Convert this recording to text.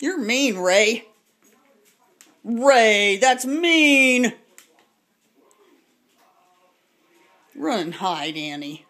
You're mean, Ray. Ray, that's mean. Run and hide, Annie.